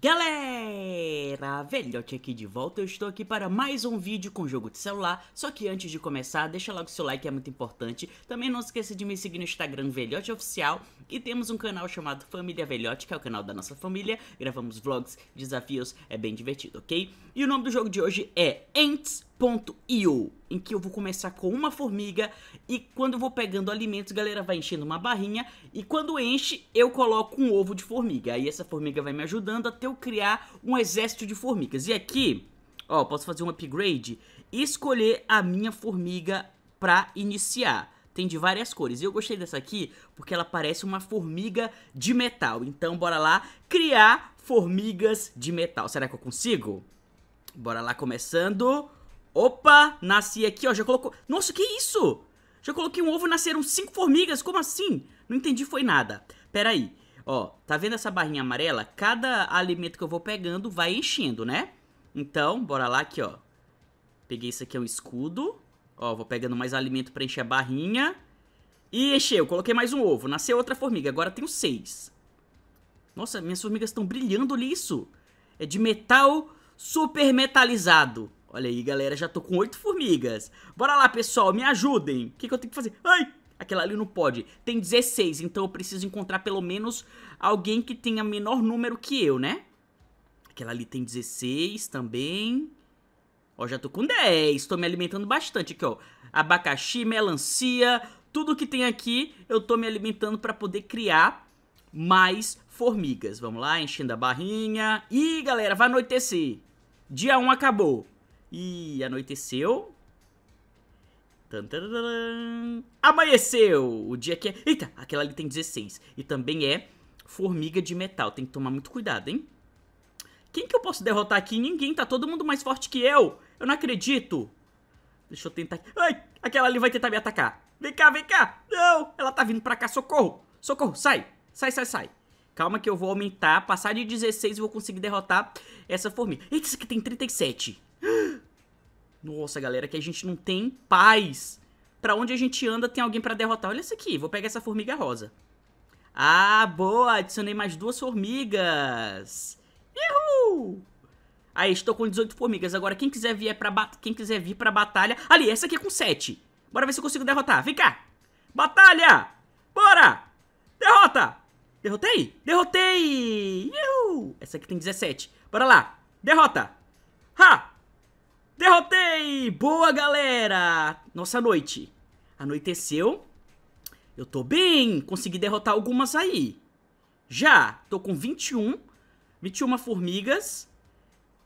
Galera, velhote aqui de volta, eu estou aqui para mais um vídeo com jogo de celular, só que antes de começar, deixa logo seu like, é muito importante, também não esqueça de me seguir no Instagram Velhote Oficial, e temos um canal chamado Família Velhote, que é o canal da nossa família, gravamos vlogs, desafios, é bem divertido, ok? E o nome do jogo de hoje é Ants.io, em que eu vou começar com uma formiga e quando eu vou pegando alimentos, a galera vai enchendo uma barrinha e quando enche, eu coloco um ovo de formiga. Aí essa formiga vai me ajudando até eu criar um exército de formigas. E aqui, ó, posso fazer um upgrade e escolher a minha formiga para iniciar. Tem de várias cores. E eu gostei dessa aqui porque ela parece uma formiga de metal. Então bora lá criar formigas de metal. Será que eu consigo? Bora lá começando. Opa, nasci aqui, ó, já colocou... Nossa, que isso? Já coloquei um ovo e nasceram cinco formigas, como assim? Não entendi, foi nada. Pera aí, ó, tá vendo essa barrinha amarela? Cada alimento que eu vou pegando vai enchendo, né? Então, bora lá aqui, ó. Peguei isso aqui, é um escudo. Ó, vou pegando mais alimento pra encher a barrinha. E encheu, coloquei mais um ovo, nasceu outra formiga, agora tenho seis. Nossa, minhas formigas estão brilhando, olha isso. É de metal super metalizado. Olha aí, galera, já tô com oito formigas. Bora lá, pessoal, me ajudem. O que, que eu tenho que fazer? Ai, aquela ali não pode. Tem 16, então eu preciso encontrar pelo menos alguém que tenha menor número que eu, né? Aquela ali tem 16 também. Ó, já tô com 10, tô me alimentando bastante aqui, ó. Abacaxi, melancia, tudo que tem aqui eu tô me alimentando pra poder criar mais formigas. Vamos lá, enchendo a barrinha. Ih, galera, vai anoitecer. Dia 1 acabou. E anoiteceu. Amanheceu! O dia que é. Eita, aquela ali tem 16. E também é formiga de metal. Tem que tomar muito cuidado, hein? Quem que eu posso derrotar aqui? Ninguém, tá todo mundo mais forte que eu. Eu não acredito. Deixa eu tentar... Ai, aquela ali vai tentar me atacar. Vem cá, vem cá. Não, ela tá vindo pra cá, socorro. Socorro, sai. Sai, sai, sai. Calma que eu vou aumentar, passar de 16 e vou conseguir derrotar essa formiga. Eita, isso aqui tem 37. Nossa, galera, que a gente não tem paz. Pra onde a gente anda tem alguém pra derrotar. Olha isso aqui, vou pegar essa formiga rosa. Ah, boa, adicionei mais duas formigas. Uhul! Aí, estou com 18 formigas. Agora, quem quiser vir pra, quem quiser vir pra batalha... Ali, essa aqui é com 7. Bora ver se eu consigo derrotar. Vem cá. Batalha! Bora! Derrota! Derrotei? Derrotei! Uhul! Essa aqui tem 17. Bora lá. Derrota! Derrotei! Boa, galera! Nossa noite. Anoiteceu. Eu tô bem. Consegui derrotar algumas aí. Já. Tô com 21. 21 formigas.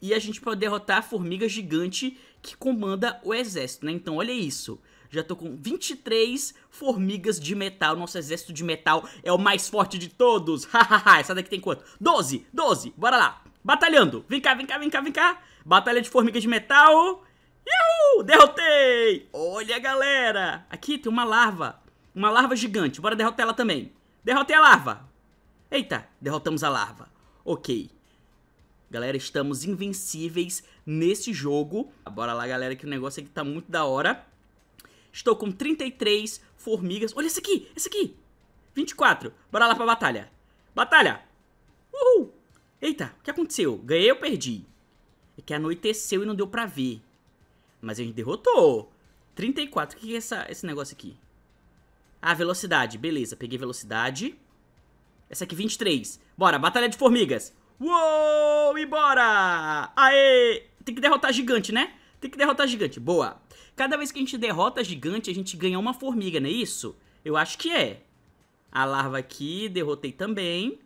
E a gente pode derrotar a formiga gigante que comanda o exército, né? Então, olha isso. Já tô com 23 formigas de metal. Nosso exército de metal é o mais forte de todos. Hahaha. Essa daqui tem quanto? 12. 12. Bora lá. Batalhando. Vem cá, vem cá, vem cá, vem cá. Batalha de formigas de metal. Iu! Derrotei! Olha, galera! Aqui tem uma larva. Uma larva gigante. Bora derrotar ela também. Derrotei a larva. Eita, derrotamos a larva. Ok. Galera, estamos invencíveis nesse jogo. Bora lá, galera, que o negócio aqui tá muito da hora. Estou com 33 formigas. Olha esse aqui, esse aqui. 24. Bora lá pra batalha. Batalha. Uhul. Eita, o que aconteceu? Ganhei ou perdi? é que anoiteceu e não deu pra ver. Mas a gente derrotou. 34. O que é essa, esse negócio aqui? Ah, velocidade. Beleza, peguei velocidade. Essa aqui, 23. Bora, batalha de formigas. Uou, e bora! Aê! Tem que derrotar gigante, né? Tem que derrotar gigante. Boa. Cada vez que a gente derrota gigante, a gente ganha uma formiga, não é isso? Eu acho que é. A larva aqui, derrotei também.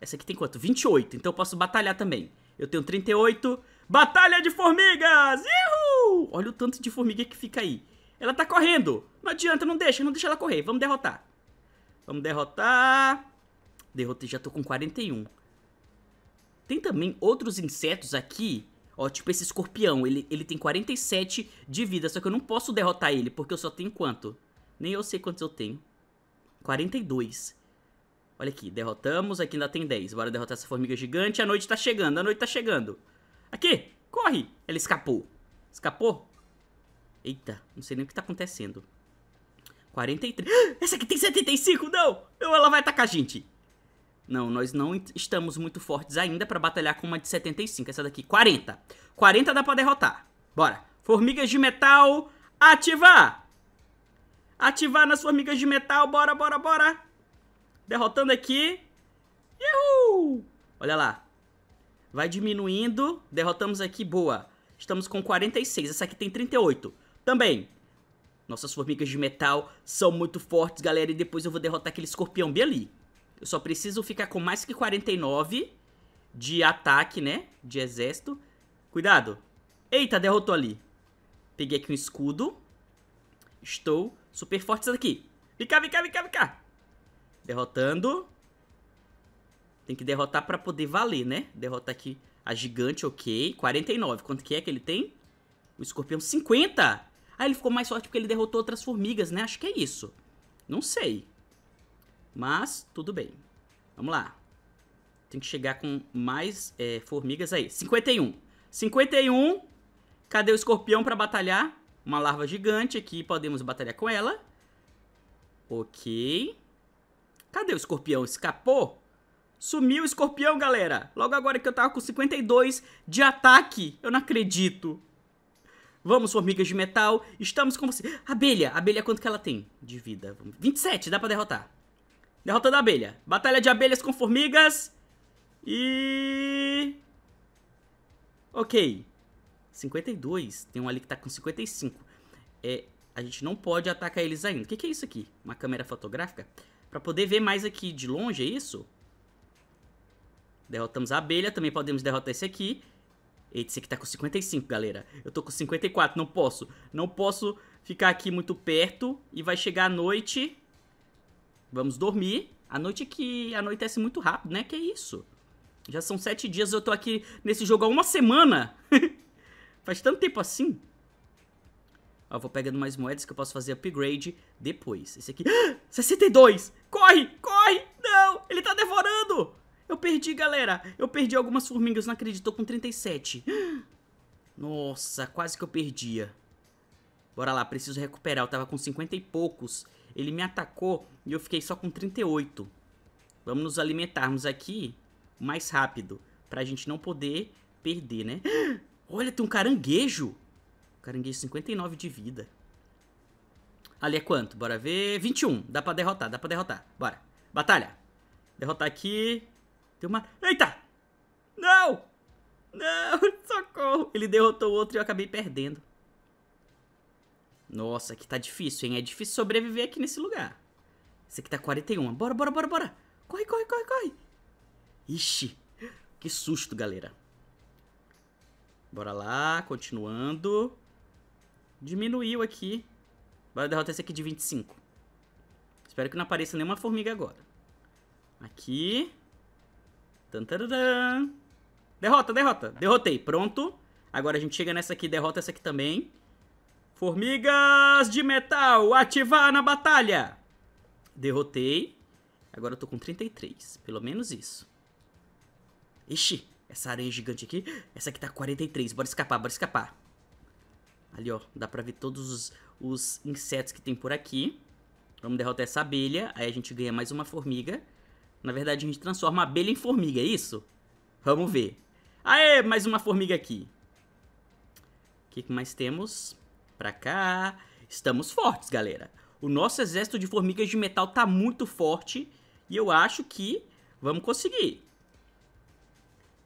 Essa aqui tem quanto? 28. Então eu posso batalhar também. Eu tenho 38. Batalha de formigas! Uhul! Olha o tanto de formiga que fica aí. Ela tá correndo. Não adianta, não deixa, não deixa ela correr. Vamos derrotar. Vamos derrotar. Derrotei, já tô com 41. Tem também outros insetos aqui. Ó, tipo esse escorpião. Ele, ele tem 47 de vida, só que eu não posso derrotar ele, porque eu só tenho quanto? Nem eu sei quantos eu tenho. 42. Olha aqui, derrotamos, aqui ainda tem 10. Bora derrotar essa formiga gigante. A noite tá chegando, a noite tá chegando. Aqui, corre! Ela escapou. Escapou? Eita, não sei nem o que tá acontecendo. 43. Essa aqui tem 75, não! Ela vai atacar a gente. Não, nós não estamos muito fortes ainda pra batalhar com uma de 75. Essa daqui, 40. 40 dá pra derrotar. Bora. Formigas de metal, ativar! Ativar nas formigas de metal, bora, bora, bora! Derrotando aqui. Yahoo! Olha lá. Vai diminuindo. Derrotamos aqui, boa. Estamos com 46. Essa aqui tem 38. Também. Nossas formigas de metal são muito fortes, galera. E depois eu vou derrotar aquele escorpião bem ali. Eu só preciso ficar com mais que 49 de ataque, né? De exército. Cuidado. Eita, derrotou ali. Peguei aqui um escudo. Estou super forte. aqui. daqui. Vem cá, vem cá, vem cá, vem cá. Derrotando. Tem que derrotar pra poder valer, né? Derrotar aqui a gigante, ok. 49. Quanto que é que ele tem? O escorpião, 50! Ah, ele ficou mais forte porque ele derrotou outras formigas, né? Acho que é isso. Não sei. Mas, tudo bem. Vamos lá. Tem que chegar com mais é, formigas aí. 51. 51. Cadê o escorpião pra batalhar? Uma larva gigante aqui. Podemos batalhar com ela. Ok. Cadê o escorpião? Escapou? Sumiu o escorpião, galera. Logo agora que eu tava com 52 de ataque. Eu não acredito. Vamos, formigas de metal. Estamos com você. Abelha. Abelha, quanto que ela tem de vida? 27, dá pra derrotar. Derrota da abelha. Batalha de abelhas com formigas. E... Ok. 52. Tem um ali que tá com 55. É, a gente não pode atacar eles ainda. O que, que é isso aqui? Uma câmera fotográfica? Pra poder ver mais aqui de longe, é isso? Derrotamos a abelha, também podemos derrotar esse aqui. Eita, esse aqui tá com 55, galera. Eu tô com 54, não posso. Não posso ficar aqui muito perto. E vai chegar a noite. Vamos dormir. A noite é que anoitece muito rápido, né? Que isso? Já são sete dias, eu tô aqui nesse jogo há uma semana. Faz tanto tempo assim. Eu vou pegando mais moedas que eu posso fazer upgrade depois. Esse aqui... Ah, 62! Corre! Corre! Não! Ele tá devorando! Eu perdi, galera. Eu perdi algumas formigas, não acredito. Tô com 37. Nossa, quase que eu perdia. Bora lá, preciso recuperar. Eu tava com 50 e poucos. Ele me atacou e eu fiquei só com 38. Vamos nos alimentarmos aqui mais rápido. Pra gente não poder perder, né? Olha, tem um caranguejo. Caranguejo 59 de vida. Ali é quanto? Bora ver. 21. Dá pra derrotar, dá pra derrotar. Bora. Batalha. Derrotar aqui. Tem uma... Eita! Não! Não! Socorro! Ele derrotou o outro e eu acabei perdendo. Nossa, aqui tá difícil, hein? É difícil sobreviver aqui nesse lugar. Esse aqui tá 41. Bora, bora, bora, bora. Corre, corre, corre, corre. Ixi. Que susto, galera. Bora lá, continuando. Diminuiu aqui. Bora derrotar esse aqui de 25. Espero que não apareça nenhuma formiga agora. Aqui. Tantarã. Derrota, derrota. Derrotei. Pronto. Agora a gente chega nessa aqui, derrota essa aqui também. Formigas de metal, ativar na batalha. Derrotei. Agora eu tô com 33. Pelo menos isso. Ixi, essa aranha gigante aqui. Essa aqui tá 43. Bora escapar, bora escapar. Ali, ó, dá pra ver todos os, os insetos que tem por aqui. Vamos derrotar essa abelha, aí a gente ganha mais uma formiga. Na verdade, a gente transforma a abelha em formiga, é isso? Vamos ver. Aê, mais uma formiga aqui. O que, mais temos? Pra cá. Estamos fortes, galera. O nosso exército de formigas de metal tá muito forte. E eu acho que vamos conseguir.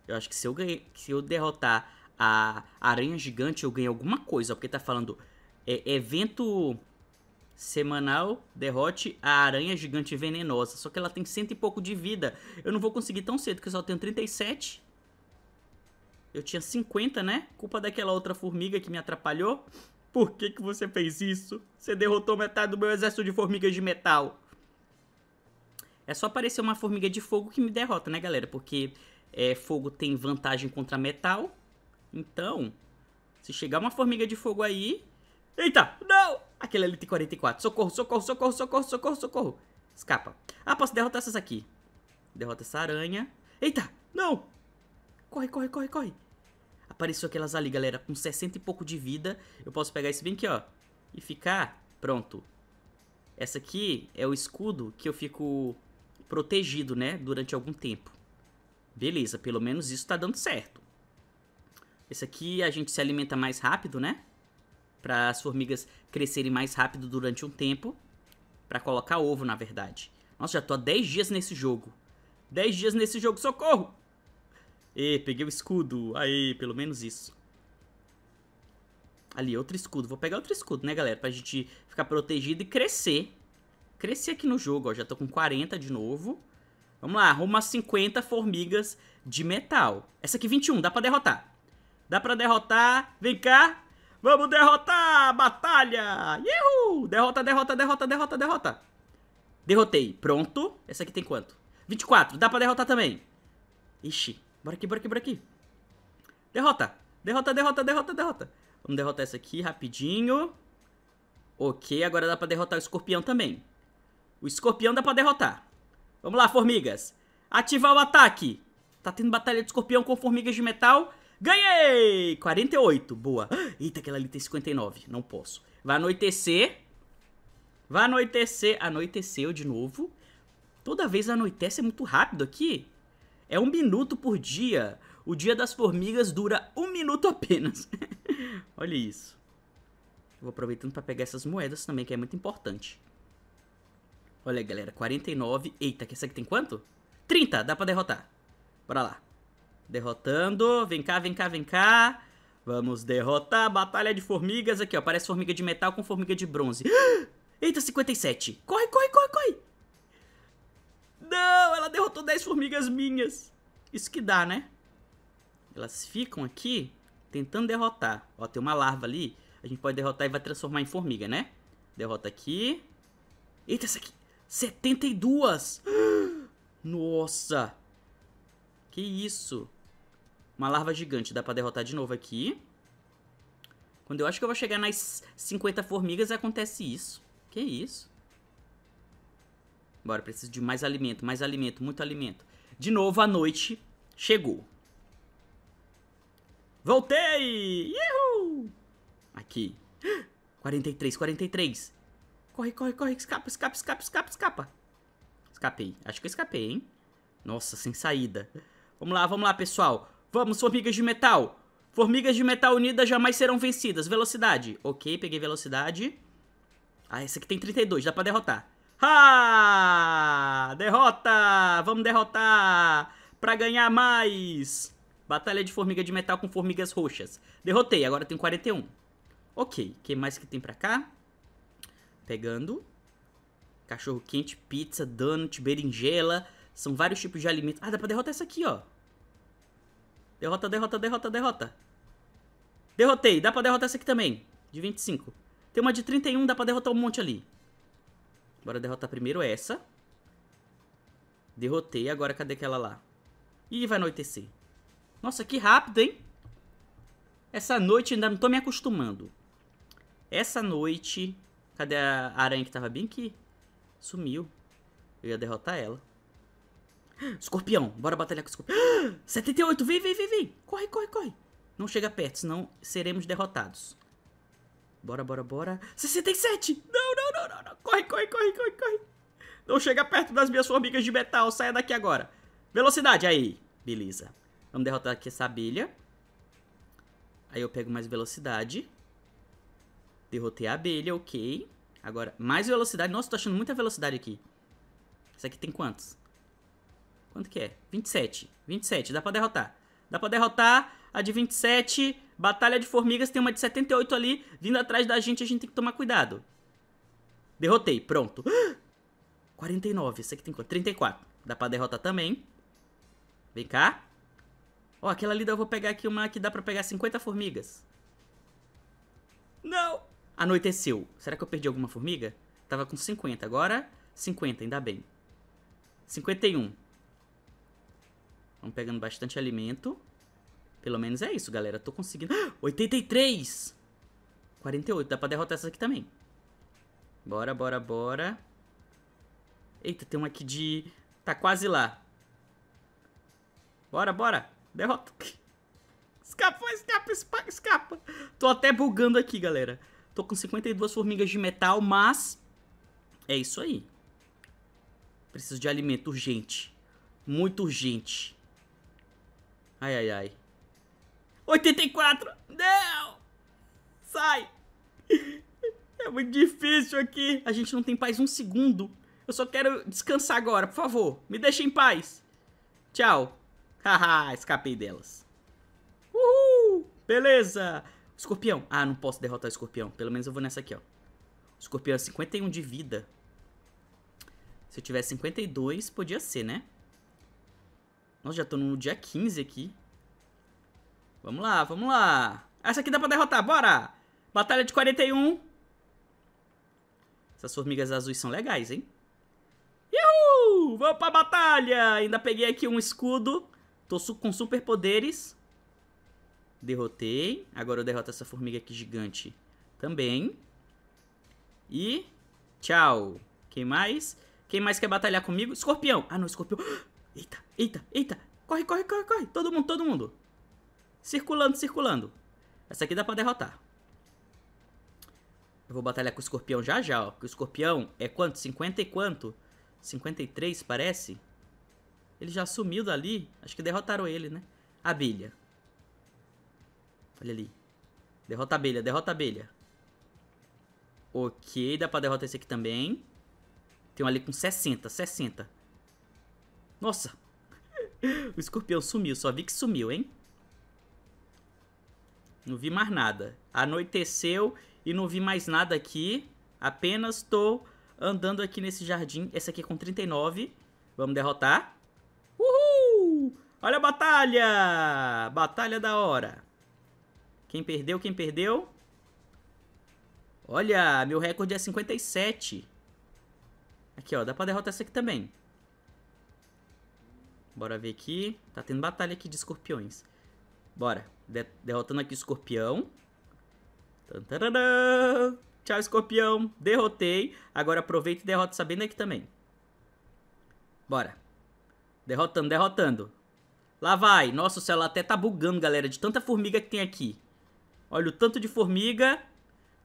Eu acho que se eu, ganhar, se eu derrotar a Aranha Gigante eu ganhei alguma coisa, porque tá falando é, evento semanal derrote a aranha gigante venenosa. Só que ela tem cento e pouco de vida. Eu não vou conseguir tão cedo, que eu só tenho 37. Eu tinha 50, né? Culpa daquela outra formiga que me atrapalhou. Por que, que você fez isso? Você derrotou metade do meu exército de formigas de metal. É só aparecer uma formiga de fogo que me derrota, né, galera? Porque é, fogo tem vantagem contra metal. Então, se chegar uma formiga de fogo aí... Eita, não! Aquele ali tem 44. Socorro, socorro, socorro, socorro, socorro, socorro. Escapa. Ah, posso derrotar essas aqui. Derrota essa aranha. Eita, não! Corre, corre, corre, corre. Apareceu aquelas ali, galera, com 60 e pouco de vida. Eu posso pegar esse bem aqui, ó. E ficar... Pronto. Essa aqui é o escudo que eu fico protegido, né? Durante algum tempo. Beleza, pelo menos isso tá dando certo. Esse aqui a gente se alimenta mais rápido, né? Para as formigas crescerem mais rápido durante um tempo. Para colocar ovo, na verdade. Nossa, já tô há 10 dias nesse jogo. 10 dias nesse jogo, socorro! E peguei o escudo. Aí, pelo menos isso. Ali, outro escudo. Vou pegar outro escudo, né, galera? Pra gente ficar protegido e crescer. Crescer aqui no jogo, ó. Já tô com 40 de novo. Vamos lá, arruma 50 formigas de metal. Essa aqui, 21. Dá pra derrotar. Dá pra derrotar. Vem cá. Vamos derrotar! Batalha! Yuhu! Derrota, derrota, derrota, derrota, derrota. Derrotei. Pronto. Essa aqui tem quanto? 24. Dá pra derrotar também. Ixi. Bora aqui, bora aqui, bora aqui. Derrota. Derrota, derrota, derrota, derrota. Vamos derrotar essa aqui rapidinho. Ok, agora dá pra derrotar o escorpião também. O escorpião dá pra derrotar. Vamos lá, formigas. Ativar o ataque. Tá tendo batalha de escorpião com formigas de metal. Ganhei! 48, boa. Eita, aquela ali tem 59, não posso. Vai anoitecer. Vai anoitecer. Anoiteceu de novo. Toda vez anoitece é muito rápido aqui. É um minuto por dia. O dia das formigas dura um minuto apenas. Olha isso. Vou aproveitando para pegar essas moedas também, que é muito importante. Olha, galera, 49. Eita, que essa aqui tem quanto? 30, dá pra derrotar. Bora lá. Derrotando. Vem cá, vem cá, vem cá. Vamos derrotar. Batalha de formigas. Aqui, ó. Parece formiga de metal com formiga de bronze. Eita, 57. Corre, corre, corre, corre. Não, ela derrotou 10 formigas minhas. Isso que dá, né? Elas ficam aqui tentando derrotar. Ó, tem uma larva ali. A gente pode derrotar e vai transformar em formiga, né? Derrota aqui. Eita, essa aqui. 72. Nossa. Que isso? Uma larva gigante dá pra derrotar de novo aqui. Quando eu acho que eu vou chegar nas 50 formigas, acontece isso. Que isso? Bora, preciso de mais alimento, mais alimento, muito alimento. De novo, a noite chegou. Voltei! Uhul! Aqui. 43, 43. Corre, corre, corre. Escapa, escapa, escapa, escapa, escapa. Escapei. Acho que eu escapei, hein? Nossa, sem saída. Vamos lá, vamos lá, pessoal. Vamos, formigas de metal. Formigas de metal unidas jamais serão vencidas. Velocidade. Ok, peguei velocidade. Ah, esse aqui tem 32, dá pra derrotar. Ah, Derrota! Vamos derrotar! Pra ganhar mais! Batalha de formiga de metal com formigas roxas. Derrotei, agora tem 41. Ok, o que mais que tem pra cá? Pegando. Cachorro quente, pizza, donut, berinjela. São vários tipos de alimentos. Ah, dá pra derrotar essa aqui, ó. Derrota, derrota, derrota, derrota. Derrotei. Dá pra derrotar essa aqui também. De 25. Tem uma de 31, dá pra derrotar um monte ali. Bora derrotar primeiro essa. Derrotei. Agora cadê aquela lá? Ih, vai anoitecer. Nossa, que rápido, hein? Essa noite ainda não tô me acostumando. Essa noite... Cadê a aranha que tava bem aqui? Sumiu. Eu ia derrotar ela. Escorpião, bora batalhar com o escorpião. 78, vem, vem, vem, vem. Corre, corre, corre. Não chega perto, senão seremos derrotados. Bora, bora, bora. 67! Não, não, não, não, não. Corre, corre, corre, corre, corre. Não chega perto das minhas formigas de metal. Saia daqui agora. Velocidade, aí. Beleza. Vamos derrotar aqui essa abelha. Aí eu pego mais velocidade. Derrotei a abelha, ok. Agora, mais velocidade. Nossa, tô achando muita velocidade aqui. Isso aqui tem quantos? Quanto que é? 27. 27, dá pra derrotar. Dá pra derrotar a de 27. Batalha de formigas, tem uma de 78 ali vindo atrás da gente, a gente tem que tomar cuidado. Derrotei, pronto. 49, esse aqui tem quanto? 34. Dá pra derrotar também. Vem cá. Ó, aquela ali eu vou pegar aqui uma que dá pra pegar 50 formigas. Não! Anoiteceu. Será que eu perdi alguma formiga? Tava com 50, agora 50, ainda bem. 51. Estamos pegando bastante alimento. Pelo menos é isso, galera. Tô conseguindo... 83! 48. Dá pra derrotar essa aqui também. Bora, bora, bora. Eita, tem uma aqui de... Tá quase lá. Bora, bora. Derrota. Escapa, escapa, escapa. Tô até bugando aqui, galera. Tô com 52 formigas de metal, mas... É isso aí. Preciso de alimento urgente. Muito urgente. Ai, ai, ai. 84! Não! Sai! É muito difícil aqui. A gente não tem paz um segundo. Eu só quero descansar agora, por favor. Me deixa em paz. Tchau. Haha, escapei delas. Uhul! Beleza! Escorpião. Ah, não posso derrotar o escorpião. Pelo menos eu vou nessa aqui, ó. escorpião é 51 de vida. Se eu tivesse 52, podia ser, né? Nossa, já tô no dia 15 aqui. Vamos lá, vamos lá. Essa aqui dá pra derrotar, bora! Batalha de 41. Essas formigas azuis são legais, hein? Uhul! Vamos pra batalha! Ainda peguei aqui um escudo. Tô su com superpoderes. Derrotei. Agora eu derroto essa formiga aqui gigante também. E tchau. Quem mais? Quem mais quer batalhar comigo? Escorpião. Ah, não, escorpião. Eita, eita, eita. Corre, corre, corre, corre. Todo mundo, todo mundo. Circulando, circulando. Essa aqui dá pra derrotar. Eu vou batalhar com o escorpião já já, ó. Porque o escorpião é quanto? 50 e quanto? 53, parece? Ele já sumiu dali. Acho que derrotaram ele, né? Abelha. Olha ali. Derrota a abelha, derrota a abelha. Ok, dá pra derrotar esse aqui também. Tem um ali com 60, 60. Nossa! o escorpião sumiu, só vi que sumiu, hein? Não vi mais nada. Anoiteceu e não vi mais nada aqui. Apenas tô andando aqui nesse jardim. Esse aqui é com 39. Vamos derrotar. Uhul! Olha a batalha! Batalha da hora. Quem perdeu, quem perdeu? Olha, meu recorde é 57. Aqui, ó, dá pra derrotar esse aqui também. Bora ver aqui. Tá tendo batalha aqui de escorpiões. Bora. De derrotando aqui o escorpião. Tantararã. Tchau, escorpião. Derrotei. Agora aproveita e derrota sabendo aqui também. Bora. Derrotando, derrotando. Lá vai. Nossa, o celular até tá bugando, galera, de tanta formiga que tem aqui. Olha o tanto de formiga.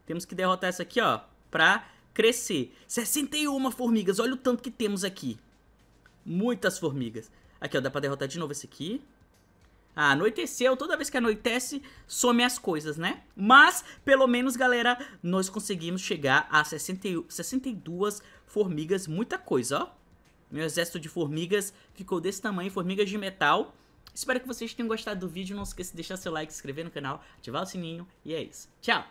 Temos que derrotar essa aqui, ó, pra crescer. 61 formigas. Olha o tanto que temos aqui. Muitas formigas. Aqui, ó, dá pra derrotar de novo esse aqui. Ah, anoiteceu, toda vez que anoitece, some as coisas, né? Mas, pelo menos, galera, nós conseguimos chegar a 60, 62 formigas, muita coisa, ó. Meu exército de formigas ficou desse tamanho, formigas de metal. Espero que vocês tenham gostado do vídeo, não esqueça de deixar seu like, se inscrever no canal, ativar o sininho, e é isso. Tchau!